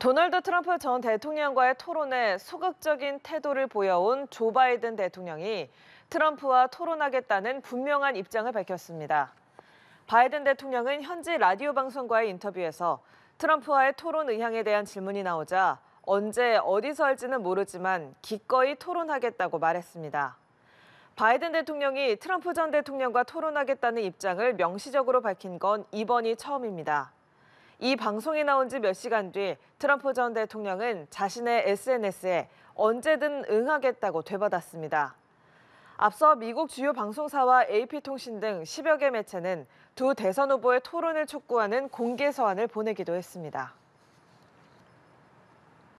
도널드 트럼프 전 대통령과의 토론에 소극적인 태도를 보여온 조 바이든 대통령이 트럼프와 토론하겠다는 분명한 입장을 밝혔습니다. 바이든 대통령은 현지 라디오 방송과의 인터뷰에서 트럼프와의 토론 의향에 대한 질문이 나오자 언제 어디서 할지는 모르지만 기꺼이 토론하겠다고 말했습니다. 바이든 대통령이 트럼프 전 대통령과 토론하겠다는 입장을 명시적으로 밝힌 건 이번이 처음입니다. 이 방송이 나온 지 몇 시간 뒤 트럼프 전 대통령은 자신의 SNS에 언제든 응하겠다고 되받았습니다. 앞서 미국 주요 방송사와 AP통신 등 10여 개 매체는 두 대선 후보의 토론을 촉구하는 공개 서한을 보내기도 했습니다.